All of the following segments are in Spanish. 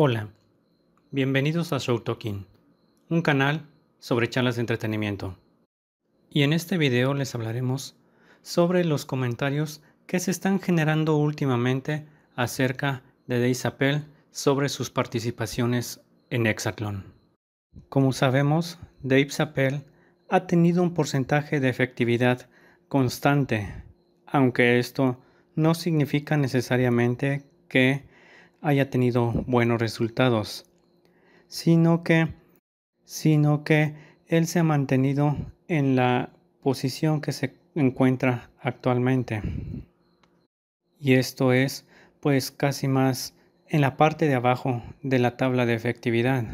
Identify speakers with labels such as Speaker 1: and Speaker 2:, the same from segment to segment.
Speaker 1: Hola, bienvenidos a Show Talking, un canal sobre charlas de entretenimiento. Y en este video les hablaremos sobre los comentarios que se están generando últimamente acerca de Dave sobre sus participaciones en Hexatlón. Como sabemos, Dave Chappelle ha tenido un porcentaje de efectividad constante, aunque esto no significa necesariamente que haya tenido buenos resultados, sino que, sino que él se ha mantenido en la posición que se encuentra actualmente. Y esto es, pues, casi más en la parte de abajo de la tabla de efectividad.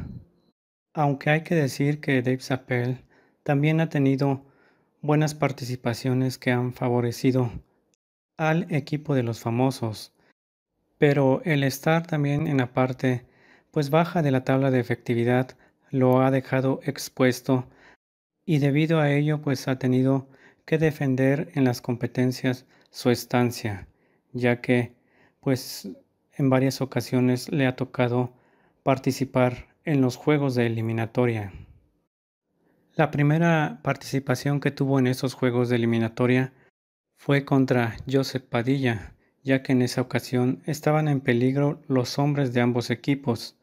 Speaker 1: Aunque hay que decir que Dave Chappelle también ha tenido buenas participaciones que han favorecido al equipo de los famosos, pero el estar también en la parte pues baja de la tabla de efectividad lo ha dejado expuesto y debido a ello pues ha tenido que defender en las competencias su estancia, ya que pues en varias ocasiones le ha tocado participar en los juegos de eliminatoria. La primera participación que tuvo en esos juegos de eliminatoria fue contra Josep Padilla, ya que en esa ocasión estaban en peligro los hombres de ambos equipos,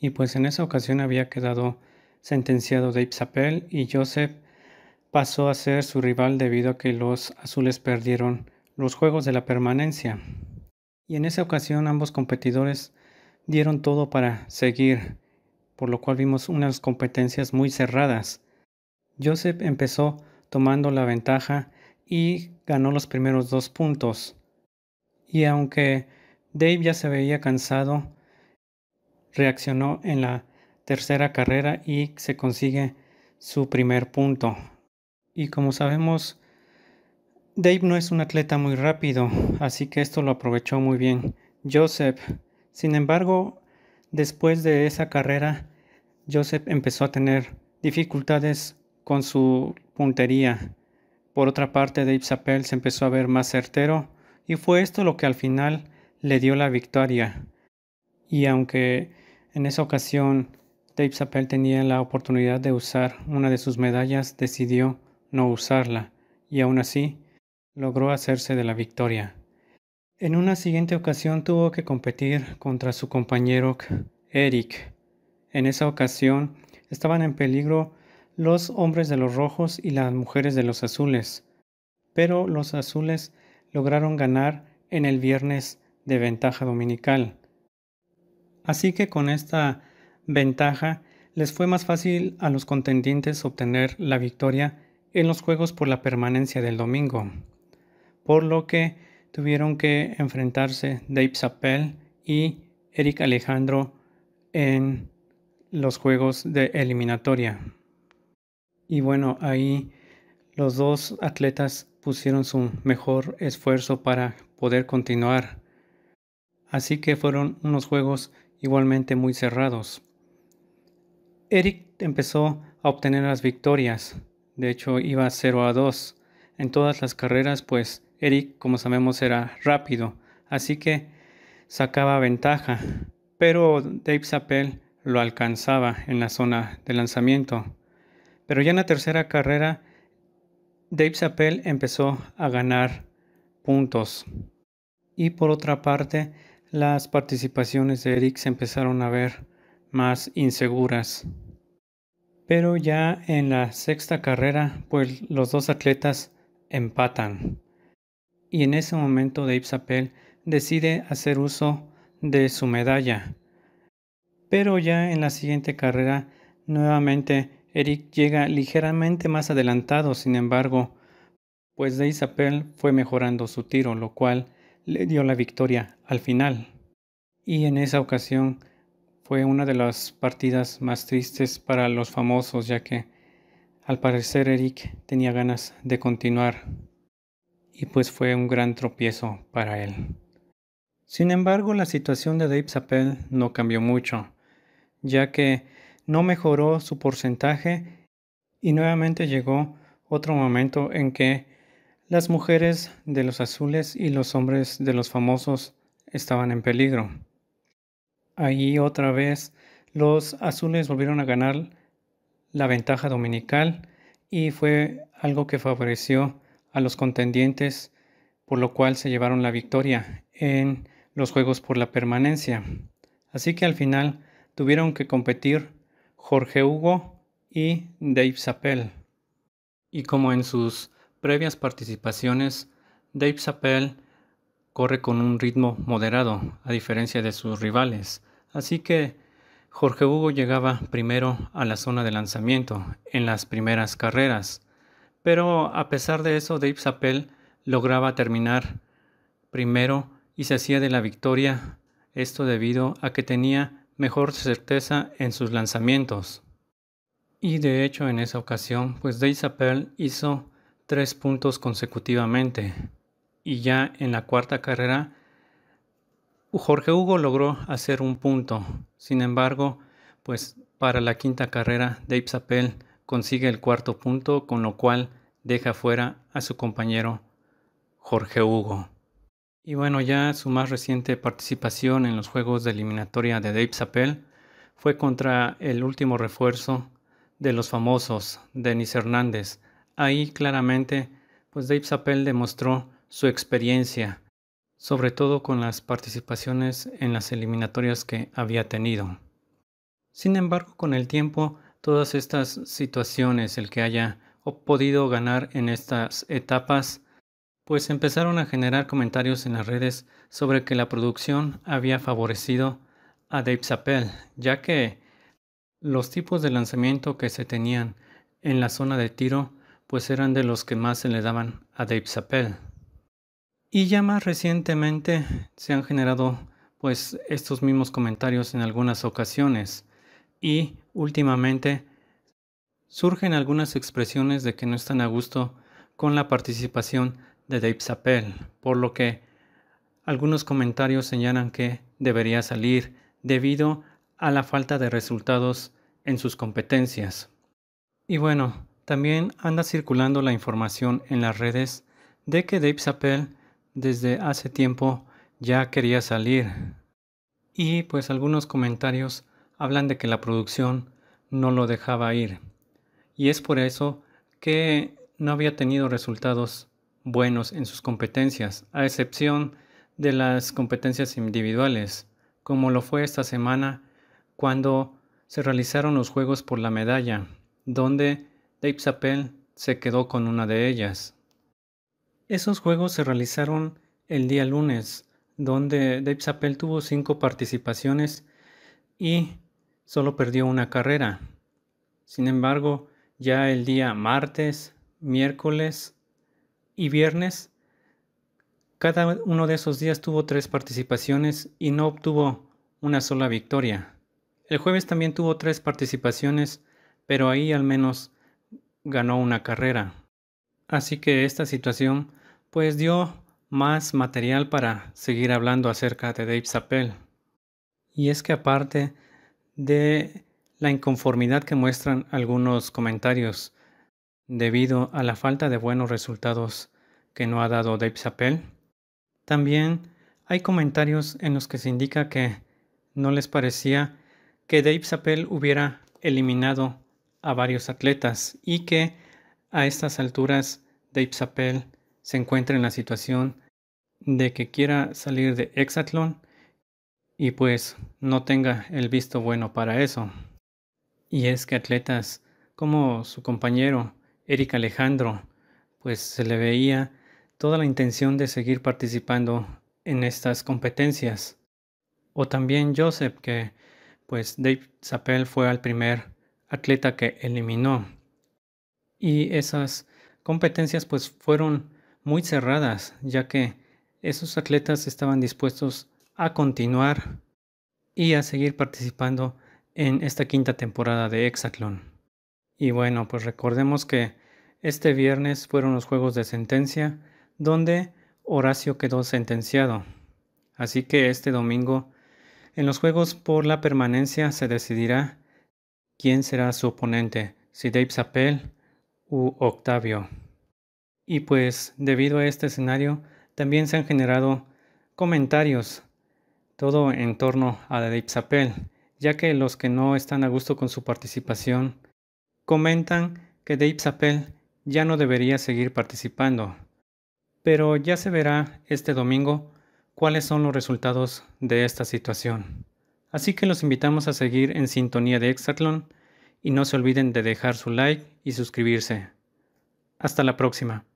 Speaker 1: y pues en esa ocasión había quedado sentenciado Dave Sapel y Joseph pasó a ser su rival debido a que los azules perdieron los juegos de la permanencia. Y en esa ocasión ambos competidores dieron todo para seguir, por lo cual vimos unas competencias muy cerradas. Joseph empezó tomando la ventaja y ganó los primeros dos puntos, y aunque Dave ya se veía cansado, reaccionó en la tercera carrera y se consigue su primer punto. Y como sabemos, Dave no es un atleta muy rápido, así que esto lo aprovechó muy bien Joseph. Sin embargo, después de esa carrera, Joseph empezó a tener dificultades con su puntería. Por otra parte, Dave Sappell se empezó a ver más certero y fue esto lo que al final le dio la victoria. Y aunque en esa ocasión Dave Chappelle tenía la oportunidad de usar una de sus medallas, decidió no usarla y aún así logró hacerse de la victoria. En una siguiente ocasión tuvo que competir contra su compañero Eric. En esa ocasión estaban en peligro los hombres de los rojos y las mujeres de los azules, pero los azules lograron ganar en el viernes de ventaja dominical. Así que con esta ventaja les fue más fácil a los contendientes obtener la victoria en los juegos por la permanencia del domingo, por lo que tuvieron que enfrentarse Dave Sappell y Eric Alejandro en los juegos de eliminatoria. Y bueno, ahí los dos atletas pusieron su mejor esfuerzo para poder continuar. Así que fueron unos juegos igualmente muy cerrados. Eric empezó a obtener las victorias. De hecho, iba 0 a 2 en todas las carreras, pues Eric, como sabemos, era rápido. Así que sacaba ventaja. Pero Dave Sappell lo alcanzaba en la zona de lanzamiento. Pero ya en la tercera carrera, Dave Chappelle empezó a ganar puntos. Y por otra parte, las participaciones de Eric se empezaron a ver más inseguras. Pero ya en la sexta carrera, pues los dos atletas empatan. Y en ese momento Dave Chappelle decide hacer uso de su medalla. Pero ya en la siguiente carrera, nuevamente Eric llega ligeramente más adelantado, sin embargo, pues de Isabel fue mejorando su tiro, lo cual le dio la victoria al final. Y en esa ocasión fue una de las partidas más tristes para los famosos, ya que al parecer Eric tenía ganas de continuar y pues fue un gran tropiezo para él. Sin embargo, la situación de Dave Chappelle no cambió mucho, ya que no mejoró su porcentaje y nuevamente llegó otro momento en que las mujeres de los azules y los hombres de los famosos estaban en peligro. Allí otra vez los azules volvieron a ganar la ventaja dominical y fue algo que favoreció a los contendientes, por lo cual se llevaron la victoria en los Juegos por la Permanencia. Así que al final tuvieron que competir Jorge Hugo y Dave Chappelle. Y como en sus previas participaciones, Dave Chappelle corre con un ritmo moderado, a diferencia de sus rivales. Así que Jorge Hugo llegaba primero a la zona de lanzamiento en las primeras carreras. Pero a pesar de eso, Dave Chappelle lograba terminar primero y se hacía de la victoria. Esto debido a que tenía mejor certeza en sus lanzamientos. Y de hecho en esa ocasión, pues Dave Chappelle hizo tres puntos consecutivamente. Y ya en la cuarta carrera, Jorge Hugo logró hacer un punto. Sin embargo, pues para la quinta carrera, Dave Chappelle consigue el cuarto punto, con lo cual deja fuera a su compañero Jorge Hugo. Y bueno, ya su más reciente participación en los juegos de eliminatoria de Dave Chappelle fue contra el último refuerzo de los famosos, Denis Hernández. Ahí claramente, pues Dave Chappelle demostró su experiencia, sobre todo con las participaciones en las eliminatorias que había tenido. Sin embargo, con el tiempo, todas estas situaciones, el que haya podido ganar en estas etapas, pues empezaron a generar comentarios en las redes sobre que la producción había favorecido a Dave Chappelle, ya que los tipos de lanzamiento que se tenían en la zona de tiro pues eran de los que más se le daban a Dave Chappelle. Y ya más recientemente se han generado pues estos mismos comentarios en algunas ocasiones y últimamente surgen algunas expresiones de que no están a gusto con la participación de Dave Chappelle, por lo que algunos comentarios señalan que debería salir debido a la falta de resultados en sus competencias. Y bueno, también anda circulando la información en las redes de que Dave Chappelle desde hace tiempo ya quería salir. Y pues algunos comentarios hablan de que la producción no lo dejaba ir. Y es por eso que no había tenido resultados buenos en sus competencias, a excepción de las competencias individuales, como lo fue esta semana cuando se realizaron los Juegos por la Medalla, donde Dave Chappelle se quedó con una de ellas. Esos Juegos se realizaron el día lunes, donde Dave Chappelle tuvo cinco participaciones y solo perdió una carrera. Sin embargo, ya el día martes, miércoles, y viernes. Cada uno de esos días tuvo tres participaciones y no obtuvo una sola victoria. El jueves también tuvo tres participaciones, pero ahí al menos ganó una carrera. Así que esta situación pues dio más material para seguir hablando acerca de Dave Sappell. Y es que aparte de la inconformidad que muestran algunos comentarios debido a la falta de buenos resultados que no ha dado Dave Chappelle. También hay comentarios en los que se indica que no les parecía que Dave Chappelle hubiera eliminado a varios atletas y que a estas alturas Dave Chappelle se encuentra en la situación de que quiera salir de Hexathlon. y pues no tenga el visto bueno para eso. Y es que atletas como su compañero Eric Alejandro, pues se le veía toda la intención de seguir participando en estas competencias. O también Joseph, que pues Dave Zappel fue el primer atleta que eliminó. Y esas competencias pues fueron muy cerradas, ya que esos atletas estaban dispuestos a continuar y a seguir participando en esta quinta temporada de Hexatlón. Y bueno, pues recordemos que este viernes fueron los juegos de sentencia, donde Horacio quedó sentenciado. Así que este domingo, en los juegos por la permanencia, se decidirá quién será su oponente, si Dave u Octavio. Y pues, debido a este escenario, también se han generado comentarios, todo en torno a Dave Chappelle, ya que los que no están a gusto con su participación comentan que Dave Chappelle ya no debería seguir participando. Pero ya se verá este domingo cuáles son los resultados de esta situación. Así que los invitamos a seguir en sintonía de Hexatlon y no se olviden de dejar su like y suscribirse. Hasta la próxima.